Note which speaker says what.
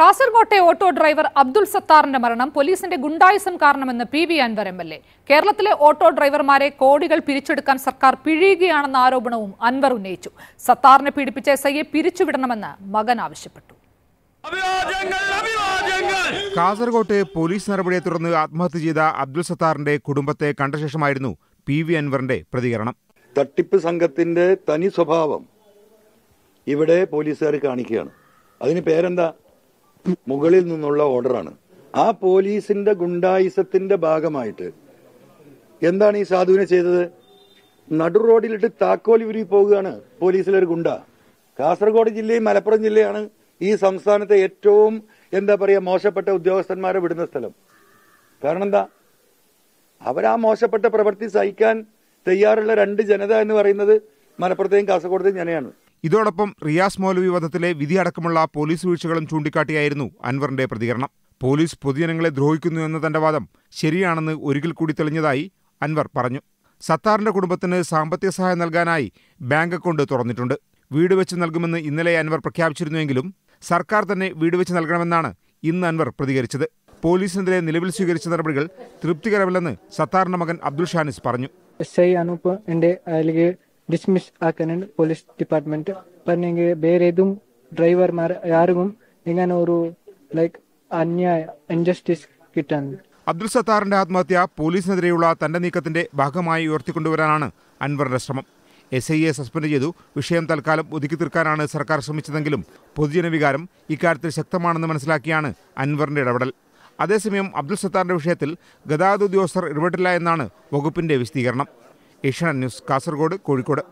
Speaker 1: കാസർകോട്ടെ auto driver Abdul സത്താറിന്റെ മരണം പോലീസിന്റെ ഗുണ്ടായുസം കാരണമെന്ന് P V Anvar M L A കേരളത്തിലെ ഓട്ടോ ഡ്രൈവർമാരെ കോടികൾ പിരിച്ചെടുക്കാൻ സർക്കാർ പിഴിയുകയാണെന്ന ആരോപണവും അൻവർ ഉന്നയിച്ചു സത്താറിനെ പീഡിപ്പിച്ച എസ് ഐയെ പിരിച്ചുവിടണമെന്ന് മകൻ ആവശ്യപ്പെട്ടു
Speaker 2: കാസർകോട്ടെ പോലീസ് നടപടിയെ തുടർന്ന് ആത്മഹത്യ ചെയ്ത അബ്ദുൾ സത്താറിന്റെ കുടുംബത്തെ കണ്ട ശേഷമായിരുന്നു പി വി അൻവറിന്റെ പ്രതികരണം
Speaker 3: തട്ടിപ്പ് സംഘത്തിന്റെ തനി സ്വഭാവം ഇവിടെ പോലീസുകാർ കാണിക്കുകയാണ് അതിന് പേരെന്താ മുകളിൽ നിന്നുള്ള ഓർഡറാണ് ആ പോലീസിന്റെ ഗുണ്ടായിസത്തിന്റെ ഭാഗമായിട്ട് എന്താണ് ഈ സാധുവിനെ ചെയ്തത് നടു റോഡിലിട്ട് താക്കോൽ ഉരുവി പോവുകയാണ് പോലീസിലൊരു ഗുണ്ട കാസർഗോഡ് ജില്ലയും മലപ്പുറം ജില്ലയാണ് ഈ സംസ്ഥാനത്തെ ഏറ്റവും എന്താ പറയുക മോശപ്പെട്ട ഉദ്യോഗസ്ഥന്മാരെ വിടുന്ന സ്ഥലം കാരണം എന്താ അവരാ മോശപ്പെട്ട പ്രവൃത്തി സഹിക്കാൻ തയ്യാറുള്ള രണ്ട് ജനത എന്ന് പറയുന്നത് മലപ്പുറത്തെയും കാസർഗോഡത്തെയും ജനയാണ്
Speaker 2: ഇതോടൊപ്പം റിയാസ് മൗലവി വധത്തിലെ അടക്കമുള്ള പോലീസ് വീഴ്ചകളും ചൂണ്ടിക്കാട്ടിയായിരുന്നു അൻവറിന്റെ പ്രതികരണം പോലീസ് പൊതുജനങ്ങളെ ദ്രോഹിക്കുന്നു എന്ന തന്റെ വാദം ശരിയാണെന്ന് ഒരിക്കൽ കൂടി തെളിഞ്ഞതായി അൻവർ പറഞ്ഞു സത്താറിന്റെ കുടുംബത്തിന് സാമ്പത്തിക സഹായം നൽകാനായി ബാങ്ക് അക്കൗണ്ട് തുറന്നിട്ടുണ്ട് വീട് വെച്ച് നൽകുമെന്ന് ഇന്നലെ അൻവർ പ്രഖ്യാപിച്ചിരുന്നുവെങ്കിലും സർക്കാർ തന്നെ വീട് വെച്ച് നൽകണമെന്നാണ് ഇന്ന് അൻവർ പ്രതികരിച്ചത് പോലീസിനെതിരെ നിലവിൽ സ്വീകരിച്ച നടപടികൾ തൃപ്തികരമല്ലെന്ന് സത്താറിന്റെ മകൻ അബ്ദുൾ ഷാനിസ് പറഞ്ഞു
Speaker 4: എസ് ഐ അനൂപ് എന്റെ അല്ലെങ്കിൽ ഡിസ്മിസ് ആക്കാനാണ് പോലീസ് ഡിപ്പാർട്ട്മെന്റ് പറഞ്ഞെങ്കിൽ ನಿಂಗೆ ಬೇರೆದು ಡ್ರೈವರ್ ಮಾರ ಯಾರಿಗೂ ഇങ്ങനൊരു ലൈക്ക് അന്യായ അൻജസ്റ്റിസ് കിട്ടാൻ അബ്ദുൽ സത്താറിന്റെ ആത്മഹത്യ
Speaker 2: പോലീസിനെതിരെയുള്ള തന്റെ നീക്കത്തിന്റെ ഭാഗമായി ഉയർത്തിക്കൊണ്ടുവരാനാണ് അൻവറിന്റെ ശ്രമം എസ് ഐ എ സസ്പെൻഡ് ചെയ്തു വിഷയം തൽക്കാലം ഒതുക്കി തീർക്കാനാണ് സർക്കാർ ശ്രമിച്ചതെങ്കിലും പൊതുജനവികാരം ഇക്കാര്യത്തിൽ ശക്തമാണെന്ന് മനസ്സിലാക്കിയാണ് അൻവറിന്റെ ഇടപെടൽ അതേസമയം അബ്ദുൽ സത്താറിന്റെ വിഷയത്തിൽ ഗതാഗത ഉദ്യോഗസ്ഥർ ഇടപെട്ടില്ല എന്നാണ് വകുപ്പിന്റെ വിശദീകരണം ഏഷ്യാനെറ്റ് ന്യൂസ് കാസർഗോഡ് കോഴിക്കോട്